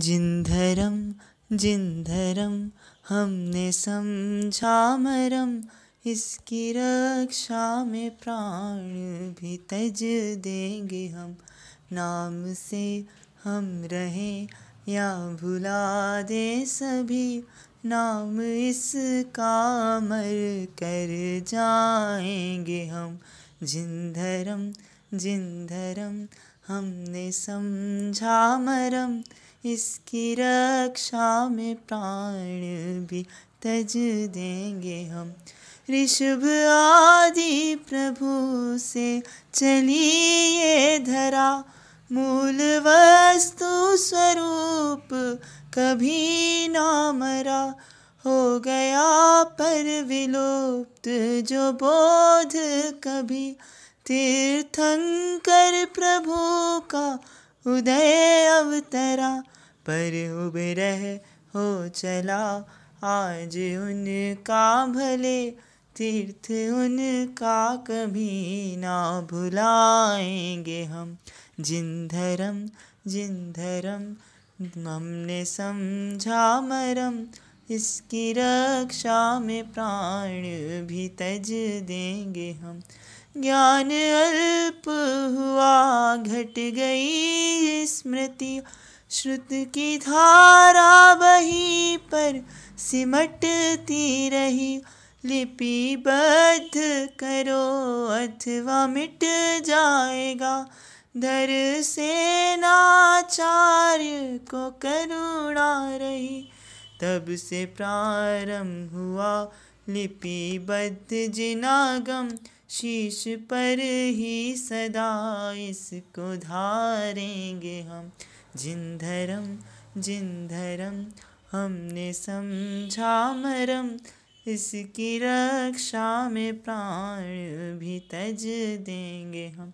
जिन जिन जिंधरम हमने समझा मरम इसकी रक्षा में प्राण भी तज देंगे हम नाम से हम रहे या भुला दे सभी नाम इसका मर कर जाएंगे हम जिन जिंधरम जिन जिंधरम हमने समझा मरम इसकी रक्षा में प्राण भी तज देंगे हम ऋषभ आदि प्रभु से चली ये धरा मूल वस्तु स्वरूप कभी ना मरा हो गया पर विलुप्त जो बोध कभी तीर्थंकर प्रभु का उदय अवतरा पर उबरह हो चला आज उनका भले तीर्थ उनका कभी ना भुलाएंगे हम जिन धर्म जिन धर्म हमने समझा मरम इसकी रक्षा में प्राण भी तज देंगे हम ज्ञान अल्प हुआ घट गई स्मृति श्रुत की धारा बही पर सिमटती रही लिपिबद्ध करो अथवा मिट जाएगा धर से नाचार्य को करुणा रही तब से प्रारंभ हुआ लिपिबद्ध जिनागम शीश पर ही सदा इसको धारेंगे हम जिन धर्म जिन धर्म हमने समझा मरम इसकी रक्षा में प्राण भी तज देंगे हम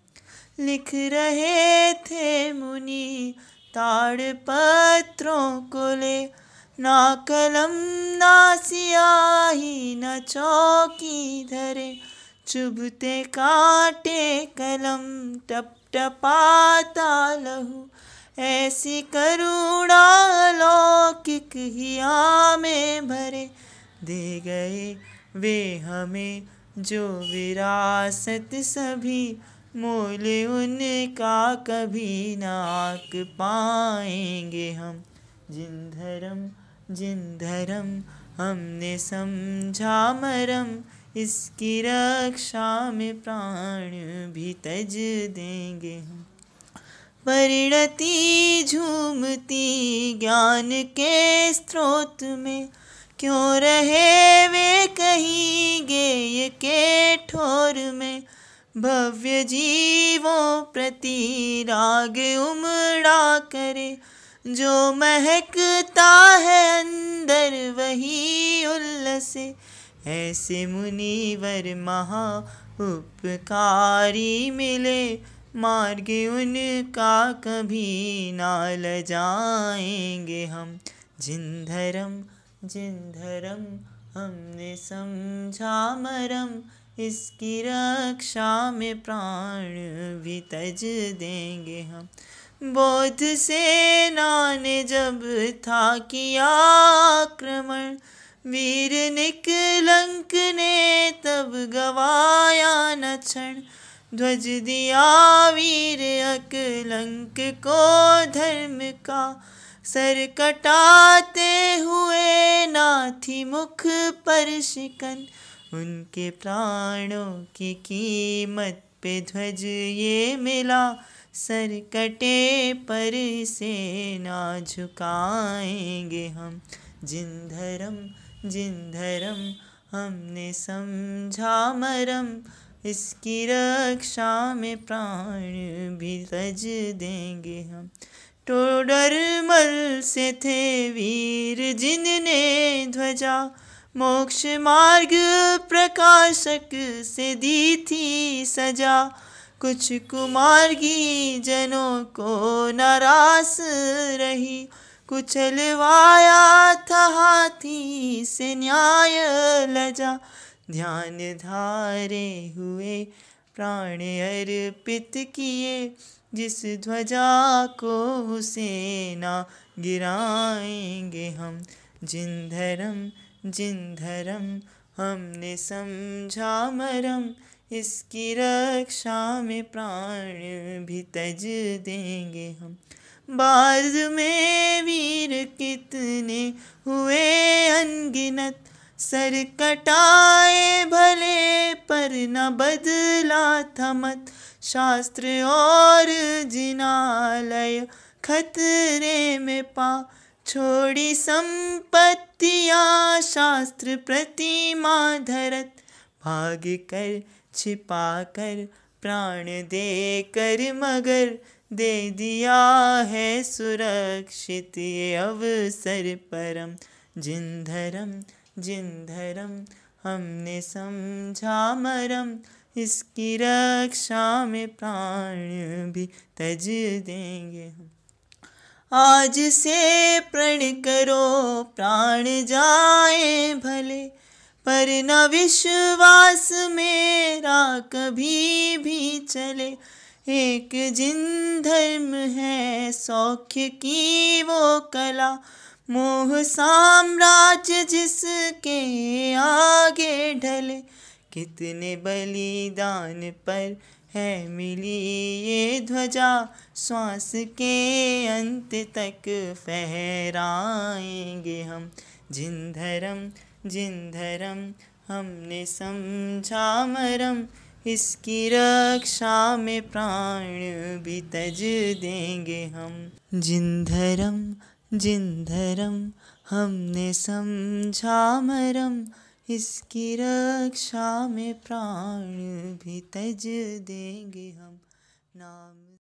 लिख रहे थे मुनि ताड़ पत्रों को ले ना कलम ना सियाही न चौकी धरे चुभते काटे कलम टप टपाता लहू ऐसी करुणा लौकिक हिया में भरे दे गए वे हमें जो विरासत सभी मोल उनका कभी नाक पाएंगे हम जिन धर्म जिन धर्म हमने समझा मरम इसकी रक्षा में प्राण भी तज देंगे हम परिणति झूमती ज्ञान के स्रोत में क्यों रहे वे कहीं गे के ठोर में भव्य जीवों प्रति राग उमड़ा करे जो महकता है अंदर वही उल्लसे ऐसे मुनिवर महा उपकारी मिले मार्ग उनका कभी ना ल जाएंगे हम जिन धर्म जिन धर्म हमने समझा मरम इसकी रक्षा में प्राण भी तज देंगे हम बौद्ध सेना ने जब था किया आक्रमण वीर निकलंक ने तब गवाया न क्षण ध्वज दिया वीर अकलंक को धर्म का सर कटाते हुए नाथी मुख पर शिकन उनके प्राणों की कीमत पे ध्वज ये मिला सर कटे पर से ना झुकाएंगे हम जिन धर्म जिन धर्म हमने समझा मरम इसकी रक्षा में प्राण भी तज देंगे हम टोडर मल से थे वीर जिनने ध्वजा मोक्ष मार्ग प्रकाशक से दी थी सजा कुछ कुमारगी जनों को नाराज रही कुछ कुचलवाया साथी से न्याय लजा ध्यान धारे हुए प्राण अर्पित किए जिस ध्वजा को हुसेना गिराएंगे हम जिन धर्म जिन धर्म हमने समझा मरम इसकी रक्षा में प्राण भी तज देंगे हम बाज में वीर कितने हुए अनगिनत सर कटाए भले पर न बदला थमत शास्त्र और जिनालय खतरे में पा छोड़ी संपत्तियाँ शास्त्र प्रतिमा धरत भाग कर छिपा कर प्राण दे कर मगर दे दिया है सुरक्षित ये अवसर परम जिन धर्म जिन धर्म हमने समझा मरम इसकी रक्षा में प्राण भी तज देंगे हम आज से प्रण करो प्राण जाए भले पर न विश्वास मेरा कभी भी चले एक जिन धर्म है सौख्य की वो कला मोह साम्राज्य जिसके आगे ढले कितने बलिदान पर है मिली ये ध्वजा श्वास के अंत तक फहराएंगे हम जिन धर्म जिन धर्म हमने समझा मरम इसकी रक्षा में प्राण भी तज देंगे हम जिन धर्म जिन धर्म हमने समझा मरम इसकी रक्षा में प्राण भी तज देंगे हम नाम